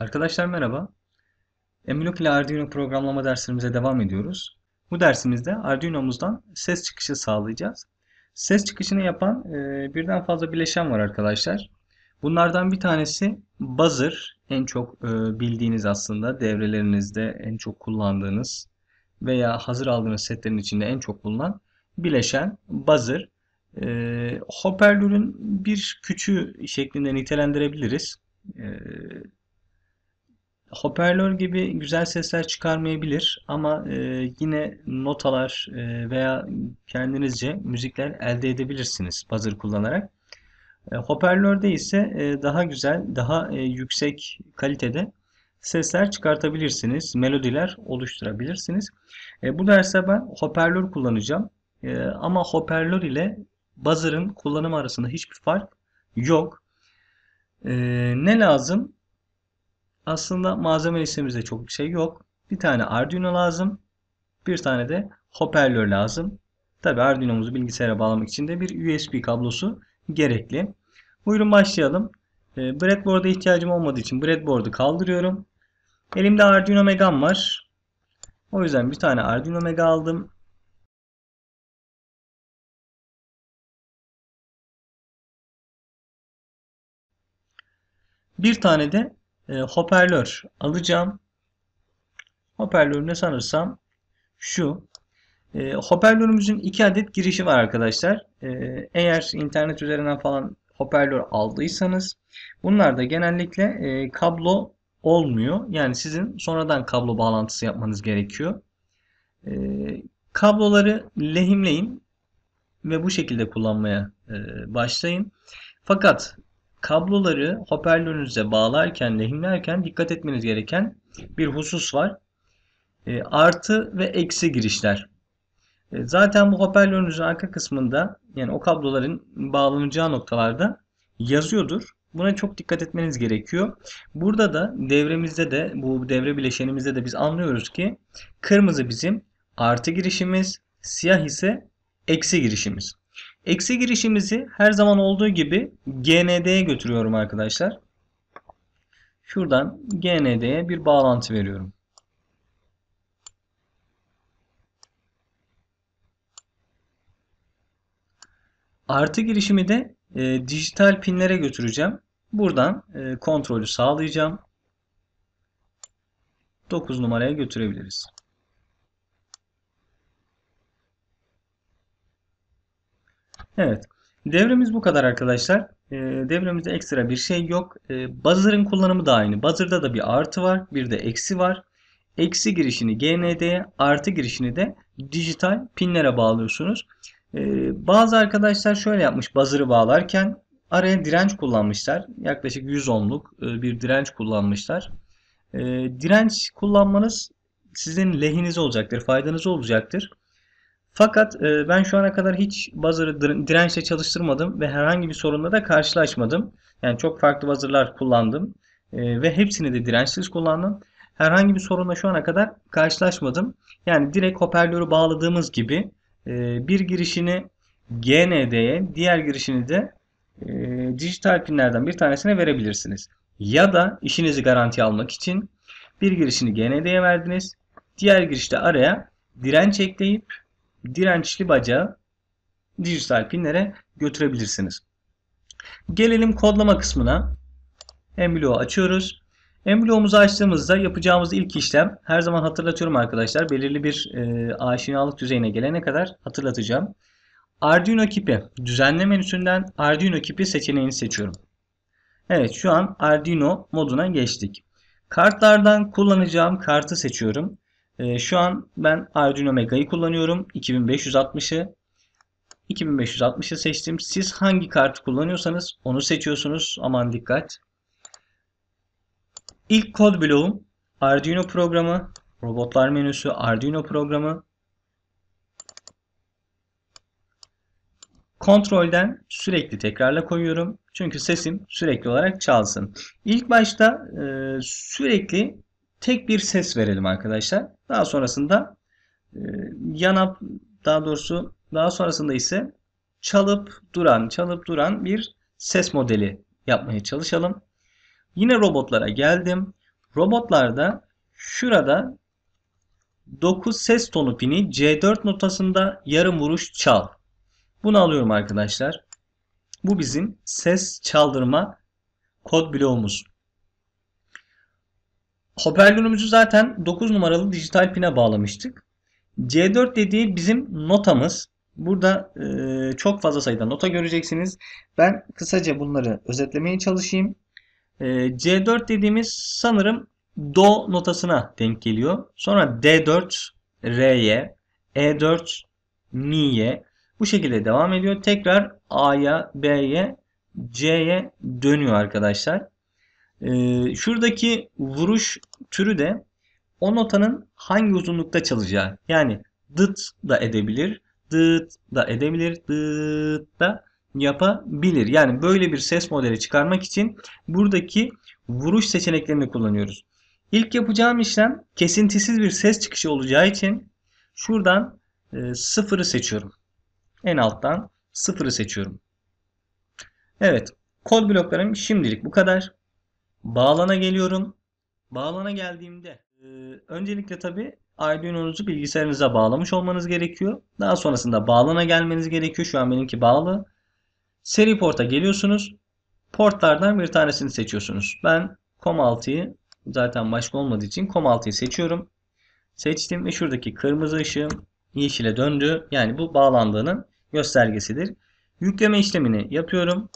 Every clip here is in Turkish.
Arkadaşlar merhaba. Emlok ile Arduino programlama dersimize devam ediyoruz. Bu dersimizde Arduino'muzdan ses çıkışı sağlayacağız. Ses çıkışını yapan e, birden fazla bileşen var arkadaşlar. Bunlardan bir tanesi buzzer. En çok e, bildiğiniz aslında devrelerinizde en çok kullandığınız veya hazır aldığınız setlerin içinde en çok bulunan bileşen buzzer. E, hoparlörün bir küçüğü şeklinde nitelendirebiliriz. E, hoparlör gibi güzel sesler çıkarmayabilir ama e, yine notalar e, veya kendinizce müzikler elde edebilirsiniz buzzer kullanarak. E, hoparlörde ise e, daha güzel, daha yüksek kalitede sesler çıkartabilirsiniz, melodiler oluşturabilirsiniz. bu derste ben hoparlör kullanacağım ama hoparlör ile buzzer'ın kullanımı arasında hiçbir fark yok. ne lazım? Aslında malzeme listemizde çok bir şey yok. Bir tane Arduino lazım. Bir tane de hoparlör lazım. Tabi Arduino'muzu bilgisayara bağlamak için de bir USB kablosu gerekli. Buyurun başlayalım. Ee, breadboard'a ihtiyacım olmadığı için breadboard'u kaldırıyorum. Elimde Arduino Mega'm var. O yüzden bir tane Arduino Mega aldım. Bir tane de e, hoparlör alacağım. Hoparlörüm ne sanırsam şu. E, hoparlörümüzün iki adet girişi var arkadaşlar. E, eğer internet üzerinden falan hoparlör aldıysanız bunlar da genellikle e, kablo olmuyor. Yani sizin sonradan kablo bağlantısı yapmanız gerekiyor. E, kabloları lehimleyin ve bu şekilde kullanmaya e, başlayın. Fakat kabloları hoparlörünüze bağlarken, lehimlerken dikkat etmeniz gereken bir husus var. E, artı ve eksi girişler. E, zaten bu hoparlörünüzün arka kısmında yani o kabloların bağlanacağı noktalarda yazıyordur. Buna çok dikkat etmeniz gerekiyor. Burada da devremizde de bu devre bileşenimizde de biz anlıyoruz ki kırmızı bizim artı girişimiz, siyah ise eksi girişimiz. Eksi girişimizi her zaman olduğu gibi GND'ye götürüyorum arkadaşlar. Şuradan GND'ye bir bağlantı veriyorum. Artı girişimi de e, dijital pinlere götüreceğim. Buradan e, kontrolü sağlayacağım. 9 numaraya götürebiliriz. Evet. Devremiz bu kadar arkadaşlar. E, devremizde ekstra bir şey yok. E, buzzer'ın kullanımı da aynı. Buzzer'da da bir artı var. Bir de eksi var. Eksi girişini GND'ye artı girişini de dijital pinlere bağlıyorsunuz. E, bazı arkadaşlar şöyle yapmış buzzer'ı bağlarken araya direnç kullanmışlar. Yaklaşık 100 ohmluk e, bir direnç kullanmışlar. E, direnç kullanmanız sizin lehinize olacaktır, faydanıza olacaktır. Fakat e, ben şu ana kadar hiç buzzer'ı dirençle çalıştırmadım ve herhangi bir sorunla da karşılaşmadım. Yani çok farklı buzzer'lar kullandım e, ve hepsini de dirençsiz kullandım. Herhangi bir sorunla şu ana kadar karşılaşmadım. Yani direkt hoparlörü bağladığımız gibi e, bir girişini GND'ye, diğer girişini de e, dijital pinlerden bir tanesine verebilirsiniz. Ya da işinizi garanti almak için bir girişini GND'ye verdiniz. Diğer girişte araya direnç ekleyip dirençli bacağı dijital pinlere götürebilirsiniz. Gelelim kodlama kısmına. Emblo açıyoruz. Emblo'muzu açtığımızda yapacağımız ilk işlem her zaman hatırlatıyorum arkadaşlar. Belirli bir e, aşinalık düzeyine gelene kadar hatırlatacağım. Arduino kipi düzenle menüsünden Arduino kipi seçeneğini seçiyorum. Evet şu an Arduino moduna geçtik. Kartlardan kullanacağım kartı seçiyorum. E, şu an ben Arduino Mega'yı kullanıyorum. 2560'ı. 2560'ı seçtim. Siz hangi kartı kullanıyorsanız onu seçiyorsunuz. Aman dikkat. İlk kod bloğum Arduino programı, robotlar menüsü, Arduino programı. Kontrolden sürekli tekrarla koyuyorum. Çünkü sesim sürekli olarak çalsın. İlk başta e, sürekli tek bir ses verelim arkadaşlar. Daha sonrasında e, yanap daha doğrusu daha sonrasında ise çalıp duran çalıp duran bir ses modeli yapmaya çalışalım. Yine robotlara geldim. Robotlarda şurada 9 ses tonu pini C4 notasında yarım vuruş çal. Bunu alıyorum arkadaşlar. Bu bizim ses çaldırma kod bloğumuz. Hoparlörümüzü zaten 9 numaralı dijital pine bağlamıştık. C4 dediği bizim notamız. Burada e, çok fazla sayıda nota göreceksiniz. Ben kısaca bunları özetlemeye çalışayım. E, C4 dediğimiz sanırım Do notasına denk geliyor. Sonra D4 R'ye, E4 Mi'ye bu şekilde devam ediyor. Tekrar A'ya, B'ye, C'ye dönüyor arkadaşlar. Ee, şuradaki vuruş türü de o notanın hangi uzunlukta çalacağı. Yani dıt da edebilir, dıt da edebilir, dıt da yapabilir. Yani böyle bir ses modeli çıkarmak için buradaki vuruş seçeneklerini kullanıyoruz. İlk yapacağım işlem kesintisiz bir ses çıkışı olacağı için şuradan e, sıfırı seçiyorum. En alttan sıfırı seçiyorum. Evet. Kod bloklarım şimdilik bu kadar. Bağlana geliyorum. Bağlana geldiğimde e, öncelikle tabii Arduino'nuzu bilgisayarınıza bağlamış olmanız gerekiyor. Daha sonrasında bağlana gelmeniz gerekiyor. Şu an benimki bağlı. Seri porta geliyorsunuz. Portlardan bir tanesini seçiyorsunuz. Ben COM6'yı zaten başka olmadığı için COM6'yı seçiyorum. Seçtim ve şuradaki kırmızı ışığım yeşile döndü. Yani bu bağlandığının göstergesidir. Yükleme işlemini yapıyorum.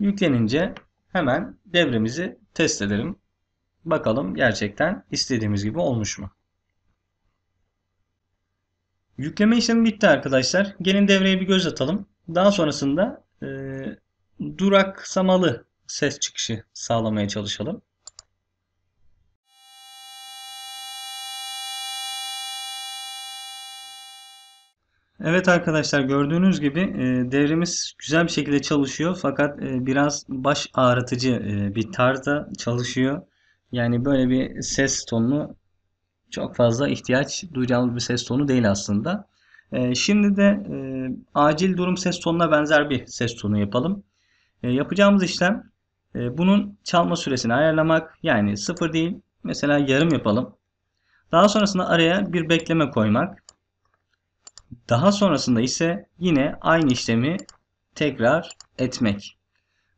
Yüklenince Hemen devremizi test edelim. Bakalım gerçekten istediğimiz gibi olmuş mu? Yükleme işlemi bitti arkadaşlar. Gelin devreye bir göz atalım. Daha sonrasında e, duraksamalı ses çıkışı sağlamaya çalışalım. Evet arkadaşlar gördüğünüz gibi e, devrimiz güzel bir şekilde çalışıyor fakat e, biraz baş ağrıtıcı e, bir tarzda çalışıyor. Yani böyle bir ses tonu çok fazla ihtiyaç duyacağımız bir ses tonu değil aslında. Şimdi de acil durum ses tonuna benzer bir ses tonu yapalım. Yapacağımız işlem bunun çalma süresini ayarlamak yani sıfır değil mesela yarım yapalım. Daha sonrasında araya bir bekleme koymak. Daha sonrasında ise yine aynı işlemi tekrar etmek.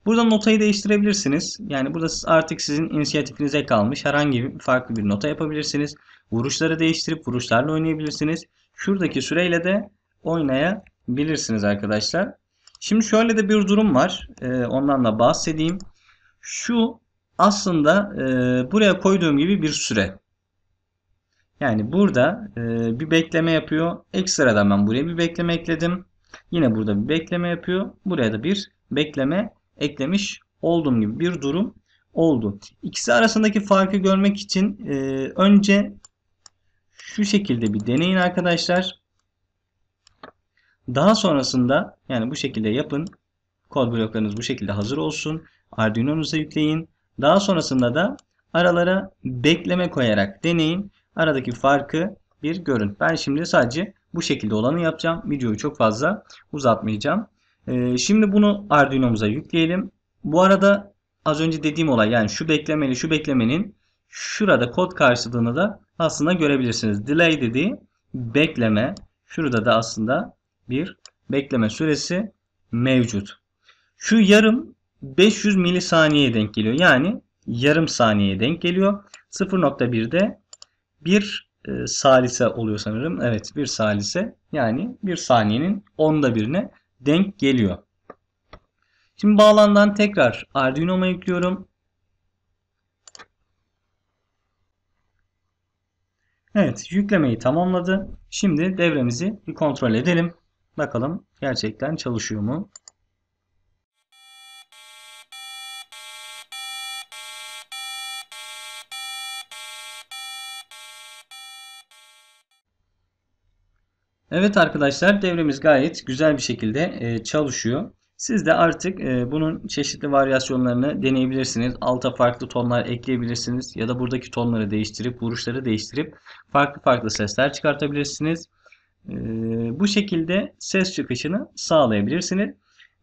Burada notayı değiştirebilirsiniz. Yani burada artık sizin inisiyatifinize kalmış herhangi bir farklı bir nota yapabilirsiniz. Vuruşları değiştirip vuruşlarla oynayabilirsiniz. Şuradaki süreyle de oynayabilirsiniz arkadaşlar. Şimdi şöyle de bir durum var. Ee, ondan da bahsedeyim. Şu aslında e, buraya koyduğum gibi bir süre. Yani burada e, bir bekleme yapıyor. Ekstradan ben buraya bir bekleme ekledim. Yine burada bir bekleme yapıyor. Buraya da bir bekleme eklemiş olduğum gibi bir durum oldu. İkisi arasındaki farkı görmek için e, önce şu şekilde bir deneyin arkadaşlar. Daha sonrasında yani bu şekilde yapın. Kod bloklarınız bu şekilde hazır olsun. Arduino'nuza yükleyin. Daha sonrasında da aralara bekleme koyarak deneyin. Aradaki farkı bir görün. Ben şimdi sadece bu şekilde olanı yapacağım. Videoyu çok fazla uzatmayacağım. Ee, şimdi bunu Arduino'muza yükleyelim. Bu arada az önce dediğim olay yani şu beklemeli şu beklemenin şurada kod karşılığını da aslında görebilirsiniz. Delay dediği bekleme. Şurada da aslında bir bekleme süresi mevcut. Şu yarım 500 milisaniyeye denk geliyor. Yani yarım saniyeye denk geliyor. 0.1'de bir e, salise oluyor sanırım. Evet bir salise yani bir saniyenin onda birine denk geliyor. Şimdi bağlandan tekrar Arduino'ma yüklüyorum. Evet yüklemeyi tamamladı. Şimdi devremizi bir kontrol edelim. Bakalım gerçekten çalışıyor mu? Evet arkadaşlar devremiz gayet güzel bir şekilde e, çalışıyor. Siz de artık e, bunun çeşitli varyasyonlarını deneyebilirsiniz. Alta farklı tonlar ekleyebilirsiniz ya da buradaki tonları değiştirip vuruşları değiştirip farklı farklı sesler çıkartabilirsiniz. E, bu şekilde ses çıkışını sağlayabilirsiniz.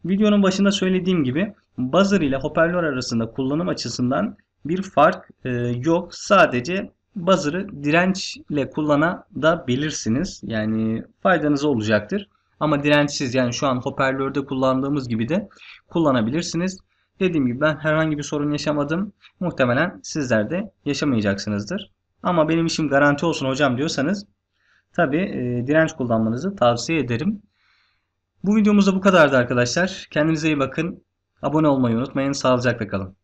Videonun başında söylediğim gibi buzzer ile hoparlör arasında kullanım açısından bir fark yok. Sadece buzzer'ı dirençle kullanabilirsiniz. Yani faydanız olacaktır. Ama dirençsiz yani şu an hoparlörde kullandığımız gibi de kullanabilirsiniz. Dediğim gibi ben herhangi bir sorun yaşamadım. Muhtemelen sizler de yaşamayacaksınızdır. Ama benim işim garanti olsun hocam diyorsanız tabi e, direnç kullanmanızı tavsiye ederim. Bu videomuzda bu kadardı arkadaşlar. Kendinize iyi bakın. Abone olmayı unutmayın. Sağlıcakla kalın.